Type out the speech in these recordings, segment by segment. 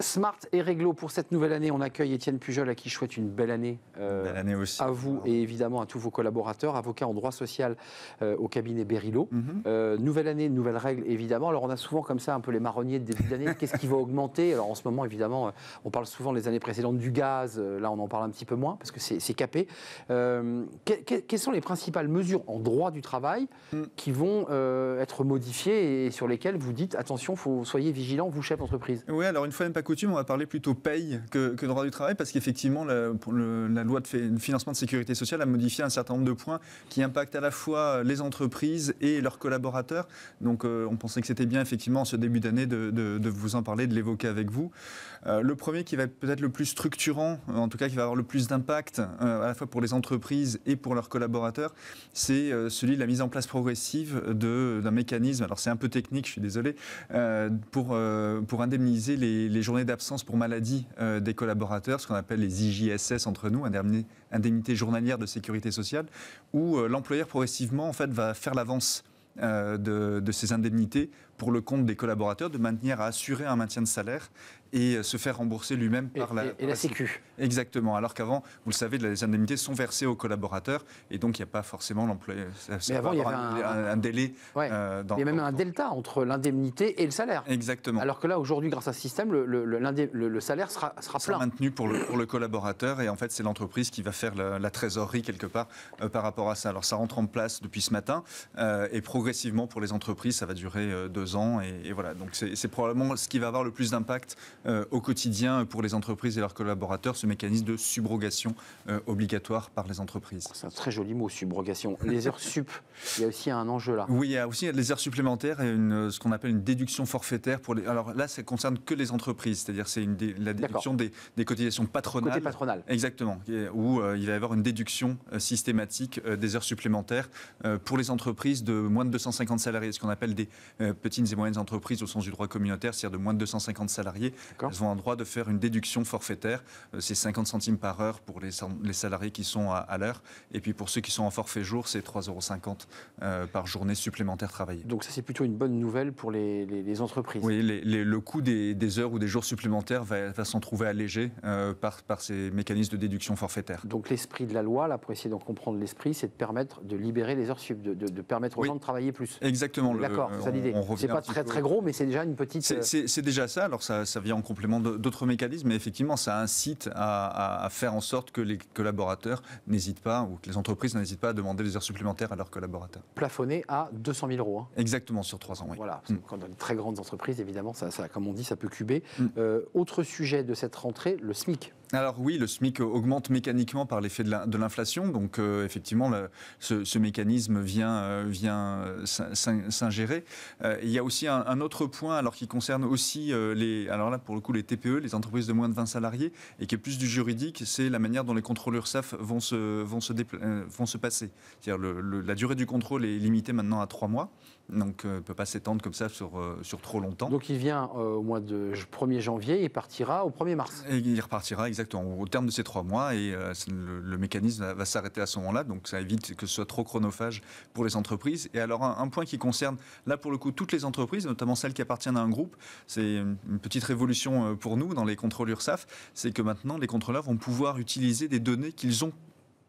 Smart et Réglo pour cette nouvelle année. On accueille Étienne Pujol à qui je souhaite une belle année. Euh, belle année aussi. À vous et évidemment à tous vos collaborateurs, avocats en droit social euh, au cabinet Berilo. Mhm. Euh, nouvelle année, nouvelles règles évidemment. Alors on a souvent comme ça un peu les marronniers de début d'année. Qu'est-ce qui va augmenter Alors en ce moment évidemment, on parle souvent des années précédentes du gaz. Là on en parle un petit peu moins parce que c'est capé. quelles sont les principales mesures en droit du travail mm. qui vont être modifiées et sur lesquelles vous dites attention, faut, soyez vigilants, vous chef d'entreprise Oui, alors une fois même pas coutume, on va parler plutôt paye que, droit du travail, parce qu'effectivement, la, loi de, financement de sécurité sociale a modifié un certain nombre de points qui impactent à la fois les entreprises et leurs collaborateurs. Donc, euh, on pensait que c'était bien, effectivement, en ce début d'année, de, vous en parler, de l'évoquer avec vous. Euh, le premier qui va être peut-être le plus structurant, euh, en tout cas qui va avoir le plus d'impact, à la fois pour les entreprises et pour leurs collaborateurs, c'est celui de la mise en place progressive d'un mécanisme, alors c'est un peu technique, je suis désolé, pour, indemniser les, les d'absence pour maladie euh, des collaborateurs, ce qu'on appelle les IJSS entre nous, indemnité journalière de sécurité sociale, où euh, l'employeur progressivement en fait va faire l'avance. Euh, de, de, ces indemnités pour le compte des collaborateurs de maintenir à assurer un maintien de salaire et euh, se faire rembourser lui-même par la... Et, la Sécu. Exactement, alors qu'avant, vous le savez, les indemnités sont versées aux collaborateurs et donc il n'y a pas forcément l'emploi. Euh, Mais avant, il y avait un, délai. Euh, il y a même un delta entre l'indemnité et le salaire. Exactement. Alors que là, aujourd'hui, grâce à ce système, le, salaire sera, sera plein. maintenu pour le, pour le collaborateur et en fait, c'est l'entreprise qui va faire la, trésorerie quelque part par rapport à ça. Alors ça rentre en place depuis ce matin et progressivement pour les entreprises, ça va durer deux ans. Et, voilà, donc c'est probablement ce qui va avoir le plus d'impact euh, au quotidien pour les entreprises et leurs collaborateurs, ce mécanisme de subrogation euh, obligatoire par les entreprises. C'est un très joli mot, subrogation. Les heures sup, il y a aussi un enjeu là. Oui, il y a aussi les heures supplémentaires et une, ce qu'on appelle une déduction forfaitaire. Pour les... Alors là, ça concerne que les entreprises, c'est-à-dire c'est une la déduction des, cotisations patronales. Côté Exactement, où euh, il va y avoir une déduction systématique des heures supplémentaires pour les entreprises de moins de 250 salariés, ce qu'on appelle des petits et moyennes entreprises au sens du droit communautaire, c'est-à-dire de moins de 250 salariés, elles ont un droit de faire une déduction forfaitaire. Euh, c'est 50 centimes par heure pour les, salariés qui sont à, l'heure. Et puis pour ceux qui sont en forfait jour, c'est 3,50 euros euh, par journée supplémentaire travaillée. Donc ça, c'est plutôt une bonne nouvelle pour les, entreprises. Oui, le coût des, heures ou des jours supplémentaires va, s'en trouver allégé euh, par, par ces mécanismes de déduction forfaitaire. Donc l'esprit de la loi, là, pour essayer d'en comprendre l'esprit, c'est de permettre de libérer les heures sub, de, permettre aux gens de travailler plus. Exactement. D'accord, on revient c'est pas très très gros, mais c'est déjà une petite. Euh, c'est déjà ça. Alors ça, ça vient en complément d'autres mécanismes, mais effectivement, ça incite à, faire en sorte que les collaborateurs n'hésitent pas ou que les entreprises n'hésitent pas à demander des heures supplémentaires à leurs collaborateurs. Plafonné à 200 000 euros. Hein. Exactement sur trois ans. Oui. Voilà. Mm. Quand dans les très grandes entreprises, évidemment, ça, comme on dit, ça peut cuber. Mm. Euh, autre sujet de cette rentrée, le SMIC alors oui, le SMIC augmente mécaniquement par l'effet de l'inflation. Donc euh, effectivement, ce, mécanisme vient, euh, vient euh, s'ingérer. il y a aussi un, autre point, alors qui concerne aussi les, alors là pour le coup les TPE, les entreprises de moins de 20 salariés, et qui est plus du juridique, c'est la manière dont les contrôleurs URSAF vont se, vont se, vont se passer. C'est-à-dire la durée du contrôle est limitée maintenant à trois mois. Donc, ne peut pas s'étendre comme ça sur, sur trop longtemps. Donc, il vient au mois de 1er janvier, et partira au 1er mars. il repartira exactement, au terme de ces trois mois, et euh, le, mécanisme va, s'arrêter à ce moment-là, donc ça évite que ce soit trop chronophage pour les entreprises. Et alors un, point qui concerne, là pour le coup, toutes les entreprises, notamment celles qui appartiennent à un groupe, c'est une, petite révolution euh, pour nous dans les contrôles URSAF, c'est que maintenant les contrôleurs vont pouvoir utiliser des données qu'ils ont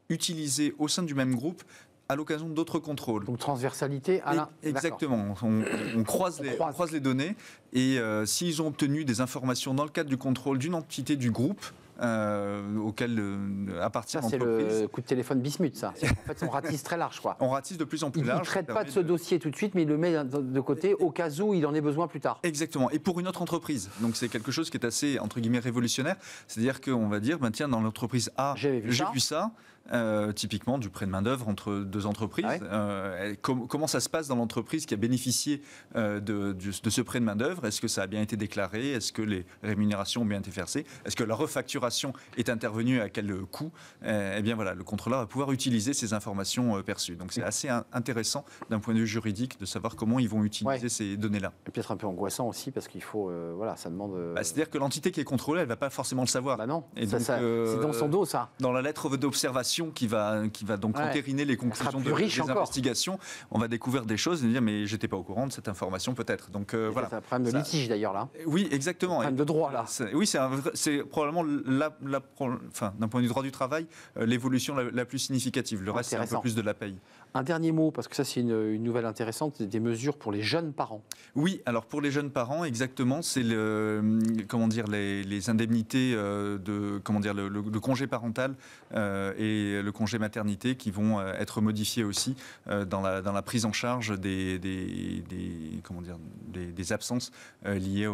utilisées au sein du même groupe à l'occasion d'autres contrôles. Donc transversalité à Exactement. On, croise les, les données et euh, s'ils ont obtenu des informations dans le cadre du contrôle d'une entité du groupe, euh, auquel euh, appartient C'est le coup de téléphone bismuth, ça. En fait, on ratisse très large, quoi. On ratisse de plus en plus il large. Il ne traite pas de ce dossier tout de suite, mais il le met de côté au cas où il en ait besoin plus tard. Exactement. Et pour une autre entreprise. Donc, c'est quelque chose qui est assez, entre guillemets, révolutionnaire. C'est-à-dire qu'on va dire, ben, tiens, dans l'entreprise A, j'ai vu ça euh, typiquement du prêt de main-d'œuvre entre deux entreprises. Ah euh, comment ça se passe dans l'entreprise qui a bénéficié euh, de, ce prêt de main-d'œuvre Est-ce que ça a bien été déclaré Est-ce que les rémunérations ont bien été versées Est-ce que la refacturation est intervenue À quel coût eh, eh bien voilà, le contrôleur va pouvoir utiliser ces informations perçues. Donc c'est assez intéressant d'un point de vue juridique de savoir comment ils vont utiliser ces données-là. Et peut-être un peu angoissant aussi parce qu'il faut. voilà, ça demande. Bah, c'est-à-dire que l'entité qui est contrôlée, elle ne va pas forcément le savoir. Bah non, c'est dans son dos ça. Dans la lettre d'observation, qui va, qui va donc entériner les conclusions de, des investigations. On va découvrir des choses et dire mais j'étais pas au courant de cette information peut-être. Donc euh, voilà. C'est un problème de litige d'ailleurs là. Euh, oui, exactement. Un problème de droit là. Oui, c'est probablement la, enfin, d'un point de vue droit du travail euh, l'évolution la, la, plus significative. Le reste c'est un peu plus de la paye. Un dernier mot, parce que ça c'est une, nouvelle intéressante, des mesures pour les jeunes parents. Oui, alors pour les jeunes parents, exactement, c'est le, euh, comment dire, les, indemnités euh, de, comment dire, le, congé parental euh, et le congé maternité qui vont être modifiés aussi dans, la, dans la prise en charge des, comment dire, des, absences liées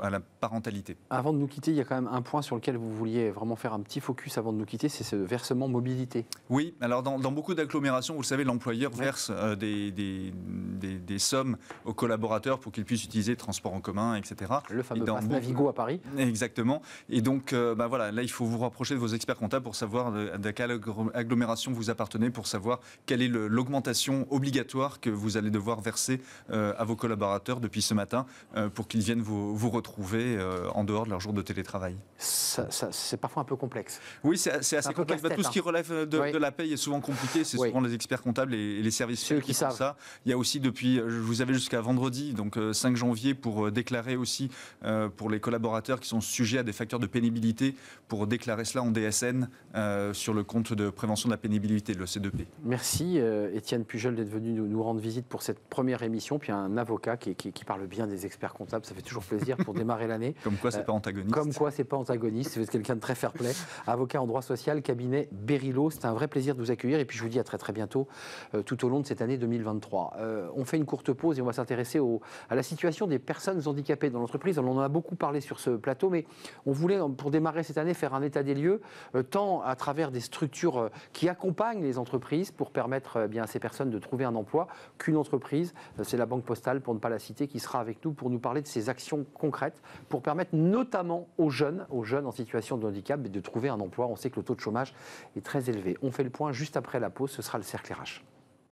à la parentalité. Avant de nous quitter, il y a quand même un point sur lequel vous vouliez vraiment faire un petit focus avant de nous quitter, c'est ce versement mobilité. Oui, alors dans, beaucoup d'agglomérations, vous le savez, l'emploi employeurs versent euh, des, sommes aux collaborateurs pour qu'ils puissent utiliser le transport en commun, etc. Le fameux Navigo à Paris. Exactement. Et donc, euh, bah voilà, là, il faut vous rapprocher de vos experts comptables pour savoir à quelle agglomération vous appartenez, pour savoir quelle est l'augmentation obligatoire que vous allez devoir verser euh, à vos collaborateurs depuis ce matin pour qu'ils viennent vous, retrouver en dehors de leur jour de télétravail. Ça, c'est parfois un peu complexe. Oui, c'est assez, complexe. Bah, tout ce qui hein. relève de, la paye est souvent compliqué. C'est souvent les experts comptables les, les services ceux qui savent ça. Il y a aussi depuis, euh, je vous avais jusqu'à vendredi, donc 5 euh, janvier, pour euh, déclarer aussi pour les collaborateurs qui sont sujets à des facteurs de pénibilité, pour déclarer cela en DSN sur le compte de prévention de la pénibilité, de C2P. Merci Étienne Pujol d'être venu nous, rendre visite pour cette première émission, puis un avocat qui, parle bien des experts comptables, ça fait toujours plaisir pour démarrer l'année. Comme quoi c'est pas antagoniste. Comme quoi c'est pas antagoniste, c'est quelqu'un de très fair-play. Avocat en droit social, cabinet Berilo, c'est un vrai plaisir de vous accueillir et puis je vous dis à très très bientôt euh, tout au long de cette année 2023. Euh, on fait une courte pause et on va s'intéresser à la situation des personnes handicapées dans l'entreprise. On en a beaucoup parlé sur ce plateau, mais on voulait, pour démarrer cette année, faire un état des lieux, euh, tant à travers des structures qui accompagnent les entreprises pour permettre bien, à ces personnes de trouver un emploi, qu'une entreprise, c'est la Banque Postale, pour ne pas la citer, qui sera avec nous pour nous parler de ses actions concrètes, pour permettre notamment aux jeunes, aux jeunes en situation de handicap, de trouver un emploi. On sait que le taux de chômage est très élevé. On fait le point juste après la pause, ce sera le cercle RH.